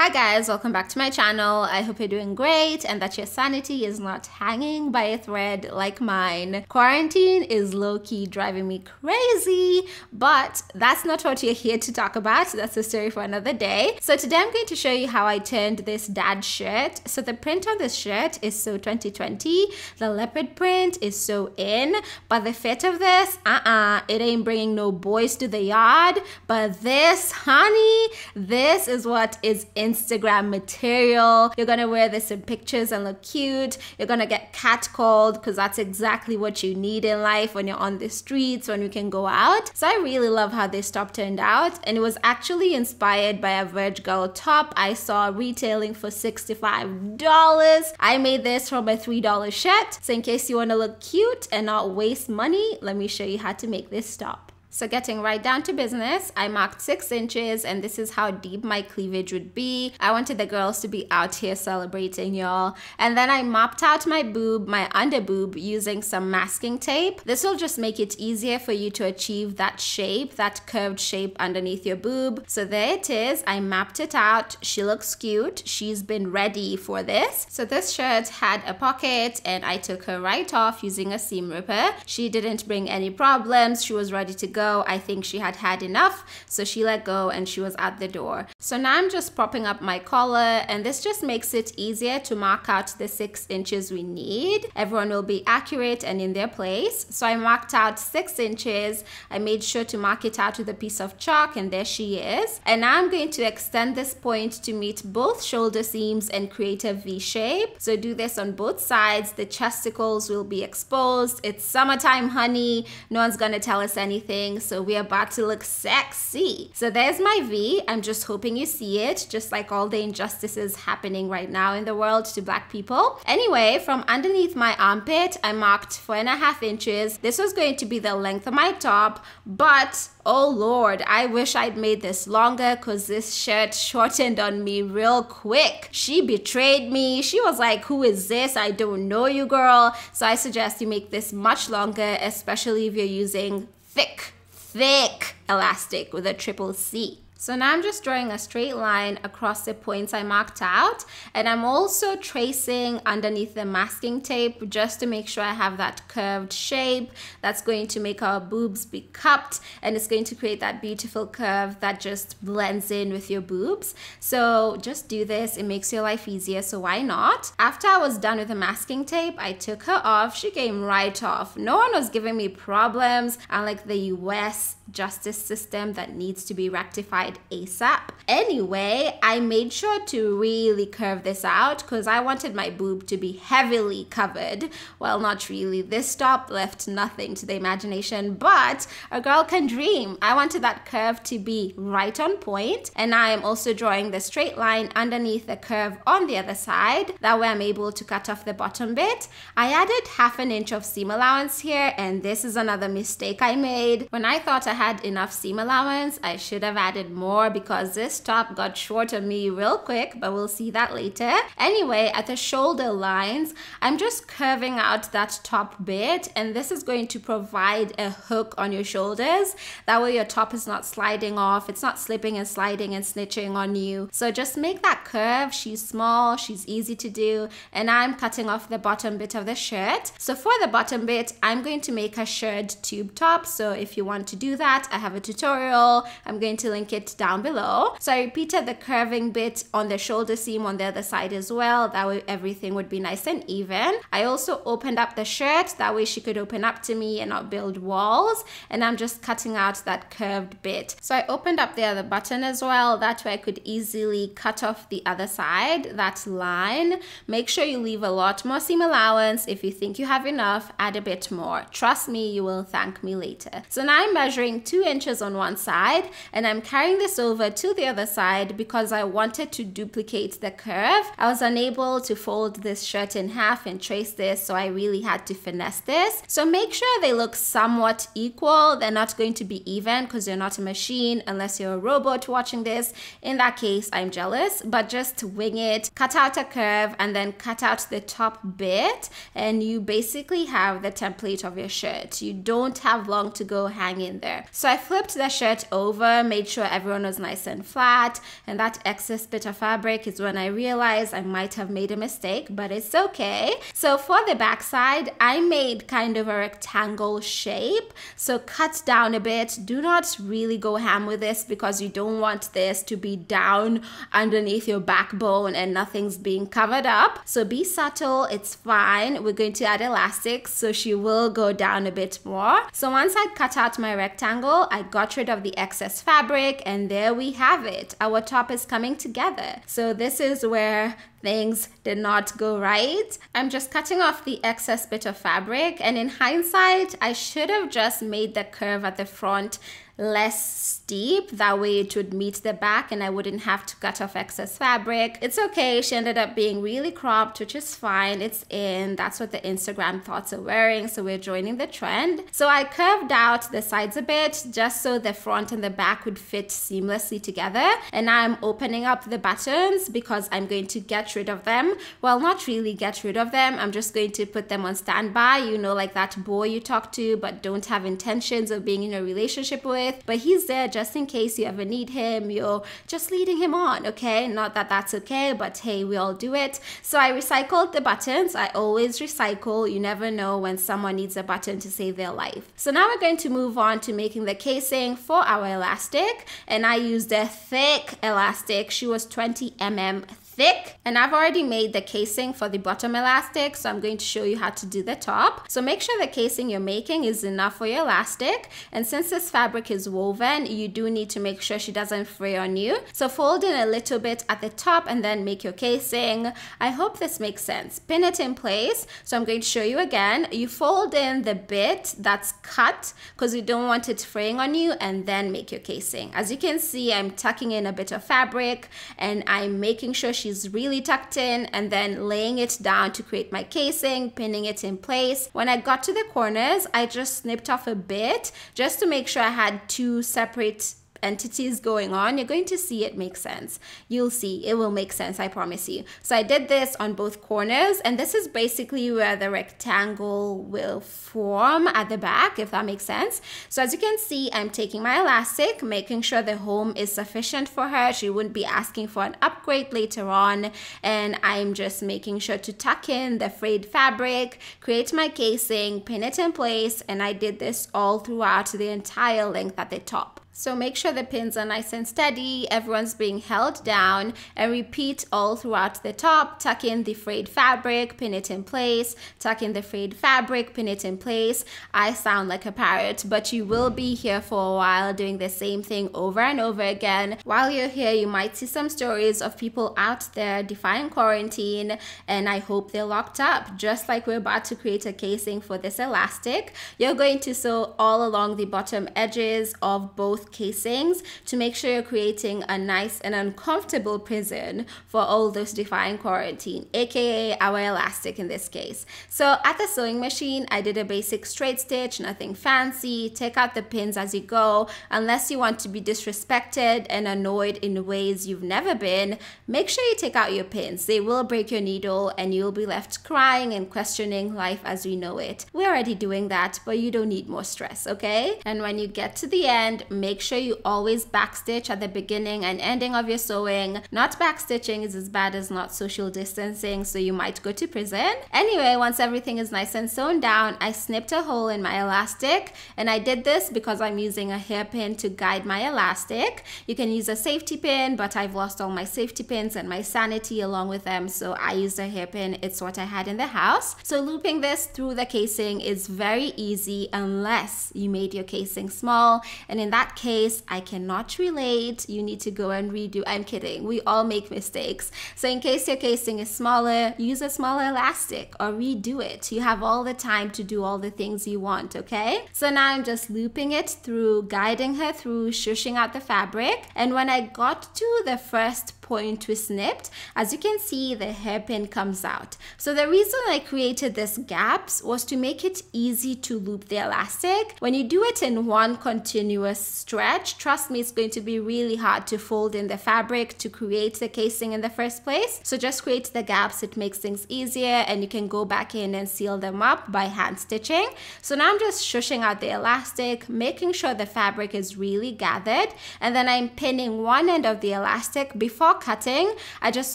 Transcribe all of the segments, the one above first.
Hi guys, welcome back to my channel. I hope you're doing great and that your sanity is not hanging by a thread like mine. Quarantine is low-key driving me crazy, but that's not what you're here to talk about. That's a story for another day. So today I'm going to show you how I turned this dad shirt. So the print on this shirt is so 2020, the leopard print is so in, but the fit of this, uh-uh, it ain't bringing no boys to the yard, but this, honey, this is what is in Instagram material. You're gonna wear this in pictures and look cute. You're gonna get catcalled because that's exactly what you need in life when you're on the streets, when you can go out. So I really love how this top turned out and it was actually inspired by a Verge Girl top I saw retailing for $65. I made this from a $3 shirt. So in case you wanna look cute and not waste money, let me show you how to make this top. So getting right down to business, I marked six inches and this is how deep my cleavage would be. I wanted the girls to be out here celebrating y'all. And then I mapped out my boob, my under boob using some masking tape. This will just make it easier for you to achieve that shape, that curved shape underneath your boob. So there it is, I mapped it out. She looks cute, she's been ready for this. So this shirt had a pocket and I took her right off using a seam ripper. She didn't bring any problems, she was ready to go I think she had had enough. So she let go and she was at the door. So now I'm just propping up my collar and this just makes it easier to mark out the six inches we need. Everyone will be accurate and in their place. So I marked out six inches. I made sure to mark it out with a piece of chalk and there she is. And now I'm going to extend this point to meet both shoulder seams and create a V shape. So do this on both sides. The chesticles will be exposed. It's summertime, honey. No one's gonna tell us anything so we're about to look sexy. So there's my V. I'm just hoping you see it, just like all the injustices happening right now in the world to black people. Anyway, from underneath my armpit, I marked four and a half inches. This was going to be the length of my top, but oh lord, I wish I'd made this longer because this shirt shortened on me real quick. She betrayed me. She was like, who is this? I don't know you, girl. So I suggest you make this much longer, especially if you're using thick thick elastic with a triple C. So now I'm just drawing a straight line across the points I marked out and I'm also tracing underneath the masking tape just to make sure I have that curved shape that's going to make our boobs be cupped and it's going to create that beautiful curve that just blends in with your boobs. So just do this, it makes your life easier so why not? After I was done with the masking tape, I took her off, she came right off. No one was giving me problems unlike the US justice system that needs to be rectified ASAP. Anyway, I made sure to really curve this out because I wanted my boob to be heavily covered. Well, not really. This top left nothing to the imagination, but a girl can dream. I wanted that curve to be right on point, and I am also drawing the straight line underneath the curve on the other side. That way I'm able to cut off the bottom bit. I added half an inch of seam allowance here, and this is another mistake I made. When I thought I had enough seam allowance, I should have added more because this top got short on me real quick, but we'll see that later. Anyway, at the shoulder lines, I'm just curving out that top bit and this is going to provide a hook on your shoulders. That way your top is not sliding off. It's not slipping and sliding and snitching on you. So just make that curve. She's small, she's easy to do. And I'm cutting off the bottom bit of the shirt. So for the bottom bit, I'm going to make a shirred tube top. So if you want to do that, I have a tutorial. I'm going to link it down below. So I repeated the curving bit on the shoulder seam on the other side as well. That way everything would be nice and even. I also opened up the shirt. That way she could open up to me and not build walls. And I'm just cutting out that curved bit. So I opened up the other button as well. That way I could easily cut off the other side, that line. Make sure you leave a lot more seam allowance. If you think you have enough, add a bit more. Trust me, you will thank me later. So now I'm measuring two inches on one side and I'm carrying this over to the other side because I wanted to duplicate the curve. I was unable to fold this shirt in half and trace this, so I really had to finesse this. So make sure they look somewhat equal. They're not going to be even because you're not a machine unless you're a robot watching this. In that case, I'm jealous, but just wing it, cut out a curve and then cut out the top bit and you basically have the template of your shirt. You don't have long to go hang in there. So I flipped the shirt over, made sure everything everyone was nice and flat and that excess bit of fabric is when I realized I might have made a mistake, but it's okay. So for the backside, I made kind of a rectangle shape. So cut down a bit. Do not really go ham with this because you don't want this to be down underneath your backbone and nothing's being covered up. So be subtle, it's fine. We're going to add elastics so she will go down a bit more. So once i cut out my rectangle, I got rid of the excess fabric and and there we have it. Our top is coming together. So this is where things did not go right. I'm just cutting off the excess bit of fabric. And in hindsight, I should have just made the curve at the front less steep. That way it would meet the back and I wouldn't have to cut off excess fabric. It's okay. She ended up being really cropped, which is fine. It's in. That's what the Instagram thoughts are wearing. So we're joining the trend. So I curved out the sides a bit just so the front and the back would fit seamlessly together. And now I'm opening up the buttons because I'm going to get rid of them. Well, not really get rid of them. I'm just going to put them on standby, you know, like that boy you talk to but don't have intentions of being in a relationship with with, but he's there just in case you ever need him. You're just leading him on, okay? Not that that's okay, but hey, we all do it. So I recycled the buttons. I always recycle. You never know when someone needs a button to save their life. So now we're going to move on to making the casing for our elastic. And I used a thick elastic. She was 20 mm thick thick. And I've already made the casing for the bottom elastic, so I'm going to show you how to do the top. So make sure the casing you're making is enough for your elastic. And since this fabric is woven, you do need to make sure she doesn't fray on you. So fold in a little bit at the top and then make your casing. I hope this makes sense. Pin it in place. So I'm going to show you again. You fold in the bit that's cut because you don't want it fraying on you and then make your casing. As you can see, I'm tucking in a bit of fabric and I'm making sure she really tucked in and then laying it down to create my casing, pinning it in place. When I got to the corners, I just snipped off a bit just to make sure I had two separate entities going on, you're going to see it make sense. You'll see it will make sense, I promise you. So I did this on both corners and this is basically where the rectangle will form at the back, if that makes sense. So as you can see, I'm taking my elastic, making sure the home is sufficient for her. She wouldn't be asking for an upgrade later on. And I'm just making sure to tuck in the frayed fabric, create my casing, pin it in place. And I did this all throughout the entire length at the top. So make sure the pins are nice and steady, everyone's being held down and repeat all throughout the top. Tuck in the frayed fabric, pin it in place, tuck in the frayed fabric, pin it in place. I sound like a parrot, but you will be here for a while doing the same thing over and over again. While you're here, you might see some stories of people out there defying quarantine and I hope they're locked up. Just like we're about to create a casing for this elastic, you're going to sew all along the bottom edges of both casings to make sure you're creating a nice and uncomfortable prison for all those defying quarantine, aka our elastic in this case. So at the sewing machine, I did a basic straight stitch, nothing fancy, take out the pins as you go, unless you want to be disrespected and annoyed in ways you've never been, make sure you take out your pins. They will break your needle and you'll be left crying and questioning life as we know it. We're already doing that, but you don't need more stress, okay? And when you get to the end, make make sure you always backstitch at the beginning and ending of your sewing. Not backstitching is as bad as not social distancing, so you might go to prison. Anyway, once everything is nice and sewn down, I snipped a hole in my elastic and I did this because I'm using a hairpin to guide my elastic. You can use a safety pin, but I've lost all my safety pins and my sanity along with them, so I used a hairpin. It's what I had in the house. So looping this through the casing is very easy unless you made your casing small, and in that case, case I cannot relate, you need to go and redo. I'm kidding. We all make mistakes. So in case your casing is smaller, use a smaller elastic or redo it. You have all the time to do all the things you want, okay? So now I'm just looping it through, guiding her through, shushing out the fabric. And when I got to the first point we snipped, as you can see, the hairpin comes out. So the reason I created this gaps was to make it easy to loop the elastic. When you do it in one continuous stretch. Trust me, it's going to be really hard to fold in the fabric to create the casing in the first place. So just create the gaps. It makes things easier and you can go back in and seal them up by hand stitching. So now I'm just shushing out the elastic, making sure the fabric is really gathered. And then I'm pinning one end of the elastic before cutting. I just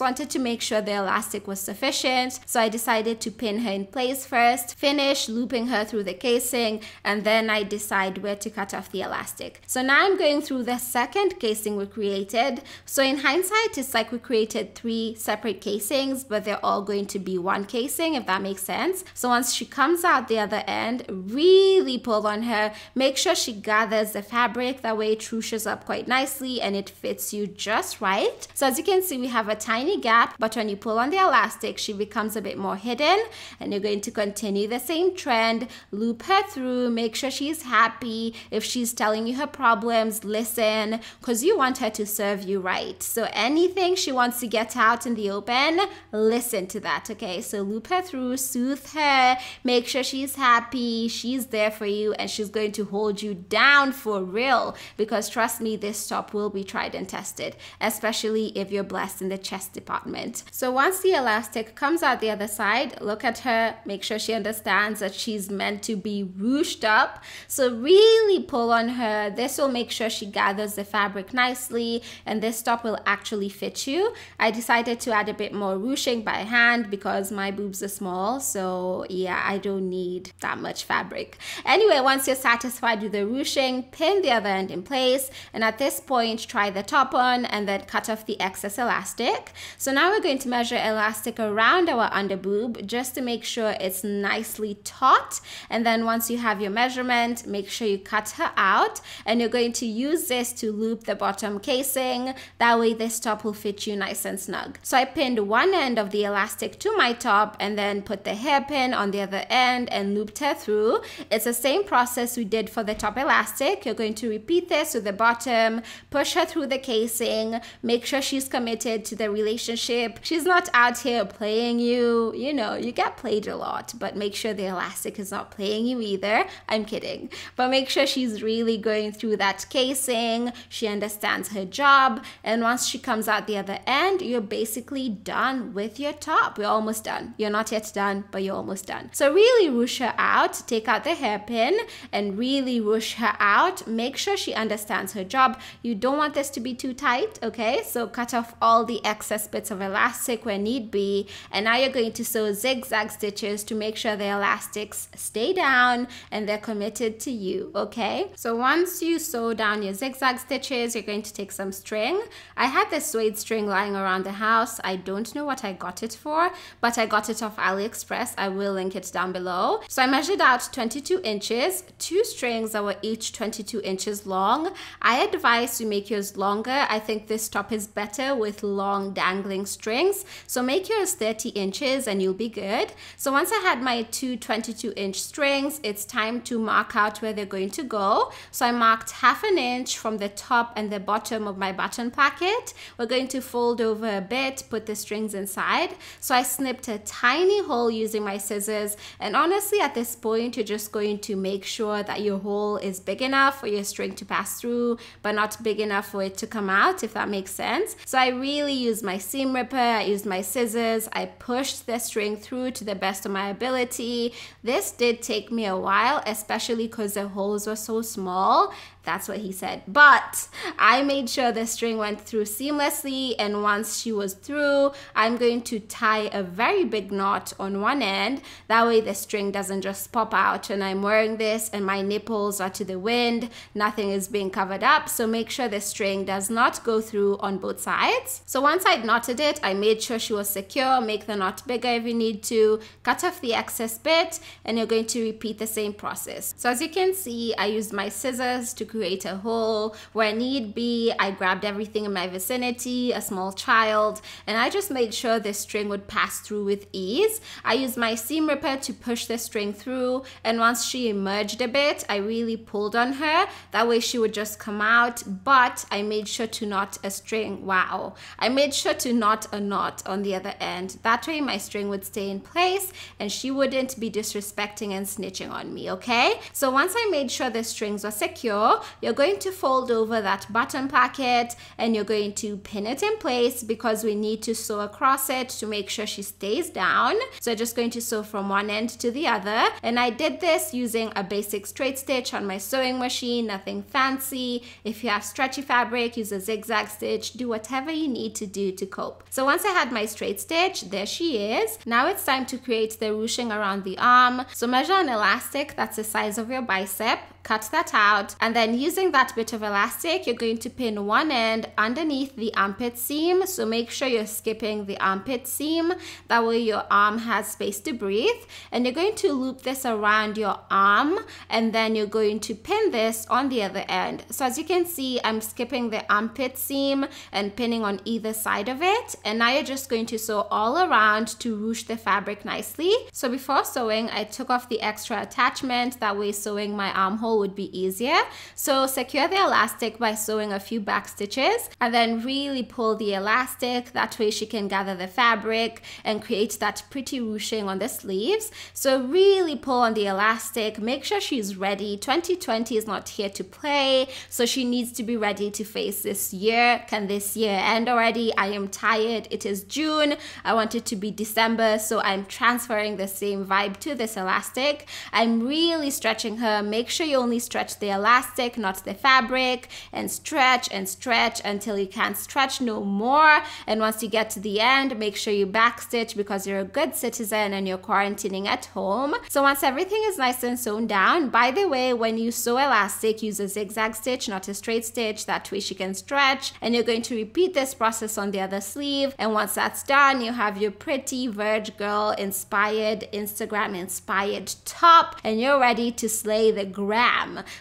wanted to make sure the elastic was sufficient. So I decided to pin her in place first, finish looping her through the casing, and then I decide where to cut off the elastic. So now I'm going through the second casing we created. So in hindsight, it's like we created three separate casings, but they're all going to be one casing, if that makes sense. So once she comes out the other end, really pull on her. Make sure she gathers the fabric. That way it ruches up quite nicely and it fits you just right. So as you can see, we have a tiny gap, but when you pull on the elastic, she becomes a bit more hidden and you're going to continue the same trend, loop her through, make sure she's happy. If she's telling you her problem, problems, listen, because you want her to serve you right. So anything she wants to get out in the open, listen to that, okay? So loop her through, soothe her, make sure she's happy, she's there for you, and she's going to hold you down for real. Because trust me, this top will be tried and tested, especially if you're blessed in the chest department. So once the elastic comes out the other side, look at her, make sure she understands that she's meant to be ruched up. So really pull on her. This will make sure she gathers the fabric nicely and this top will actually fit you. I decided to add a bit more ruching by hand because my boobs are small so yeah I don't need that much fabric. Anyway once you're satisfied with the ruching pin the other end in place and at this point try the top on and then cut off the excess elastic. So now we're going to measure elastic around our under boob just to make sure it's nicely taut and then once you have your measurement make sure you cut her out and you're going to use this to loop the bottom casing. That way this top will fit you nice and snug. So I pinned one end of the elastic to my top and then put the hairpin on the other end and looped her through. It's the same process we did for the top elastic. You're going to repeat this with the bottom, push her through the casing, make sure she's committed to the relationship. She's not out here playing you. You know, you get played a lot, but make sure the elastic is not playing you either. I'm kidding. But make sure she's really going through that that casing, she understands her job, and once she comes out the other end, you're basically done with your top. You're almost done. You're not yet done, but you're almost done. So really whoosh her out, take out the hairpin, and really whoosh her out. Make sure she understands her job. You don't want this to be too tight, okay? So cut off all the excess bits of elastic where need be, and now you're going to sew zigzag stitches to make sure the elastics stay down and they're committed to you, okay? So once you sew sew down your zigzag stitches. You're going to take some string. I had this suede string lying around the house. I don't know what I got it for, but I got it off AliExpress. I will link it down below. So I measured out 22 inches, two strings that were each 22 inches long. I advise you make yours longer. I think this top is better with long dangling strings. So make yours 30 inches and you'll be good. So once I had my two 22 inch strings, it's time to mark out where they're going to go. So I marked half an inch from the top and the bottom of my button pocket. We're going to fold over a bit, put the strings inside. So I snipped a tiny hole using my scissors. And honestly, at this point, you're just going to make sure that your hole is big enough for your string to pass through, but not big enough for it to come out, if that makes sense. So I really used my seam ripper, I used my scissors, I pushed the string through to the best of my ability. This did take me a while, especially because the holes were so small that's what he said. But I made sure the string went through seamlessly and once she was through, I'm going to tie a very big knot on one end. That way the string doesn't just pop out and I'm wearing this and my nipples are to the wind, nothing is being covered up. So make sure the string does not go through on both sides. So once I'd knotted it, I made sure she was secure, make the knot bigger if you need to, cut off the excess bit and you're going to repeat the same process. So as you can see, I used my scissors to create a hole. Where need be, I grabbed everything in my vicinity, a small child, and I just made sure this string would pass through with ease. I used my seam ripper to push the string through, and once she emerged a bit, I really pulled on her. That way she would just come out, but I made sure to knot a string. Wow. I made sure to knot a knot on the other end. That way my string would stay in place and she wouldn't be disrespecting and snitching on me, okay? So once I made sure the strings were secure, you're going to fold over that button pocket and you're going to pin it in place because we need to sew across it to make sure she stays down. So just going to sew from one end to the other. And I did this using a basic straight stitch on my sewing machine, nothing fancy. If you have stretchy fabric, use a zigzag stitch, do whatever you need to do to cope. So once I had my straight stitch, there she is. Now it's time to create the ruching around the arm. So measure an elastic that's the size of your bicep cut that out. And then using that bit of elastic, you're going to pin one end underneath the armpit seam. So make sure you're skipping the armpit seam. That way your arm has space to breathe. And you're going to loop this around your arm and then you're going to pin this on the other end. So as you can see, I'm skipping the armpit seam and pinning on either side of it. And now you're just going to sew all around to ruche the fabric nicely. So before sewing, I took off the extra attachment. That way sewing my armhole would be easier. So secure the elastic by sewing a few back stitches and then really pull the elastic. That way she can gather the fabric and create that pretty ruching on the sleeves. So really pull on the elastic, make sure she's ready. 2020 is not here to play, so she needs to be ready to face this year. Can this year end already? I am tired. It is June. I want it to be December, so I'm transferring the same vibe to this elastic. I'm really stretching her. Make sure you only stretch the elastic, not the fabric, and stretch and stretch until you can't stretch no more. And once you get to the end, make sure you backstitch because you're a good citizen and you're quarantining at home. So once everything is nice and sewn down, by the way, when you sew elastic, use a zigzag stitch, not a straight stitch. That way she can stretch. And you're going to repeat this process on the other sleeve. And once that's done, you have your pretty Verge Girl inspired, Instagram inspired top, and you're ready to slay the grass.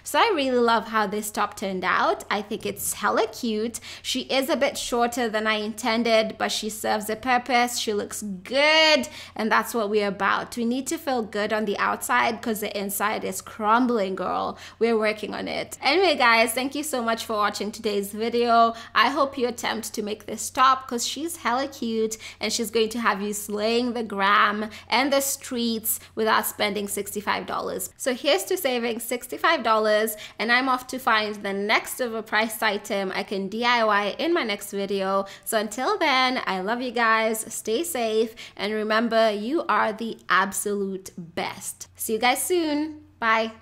So I really love how this top turned out. I think it's hella cute. She is a bit shorter than I intended, but she serves a purpose. She looks good. And that's what we're about. We need to feel good on the outside because the inside is crumbling, girl. We're working on it. Anyway, guys, thank you so much for watching today's video. I hope you attempt to make this top because she's hella cute and she's going to have you slaying the gram and the streets without spending $65. So here's to saving 65 $25 and I'm off to find the next of a price item I can DIY in my next video. So until then, I love you guys. Stay safe. And remember, you are the absolute best. See you guys soon. Bye.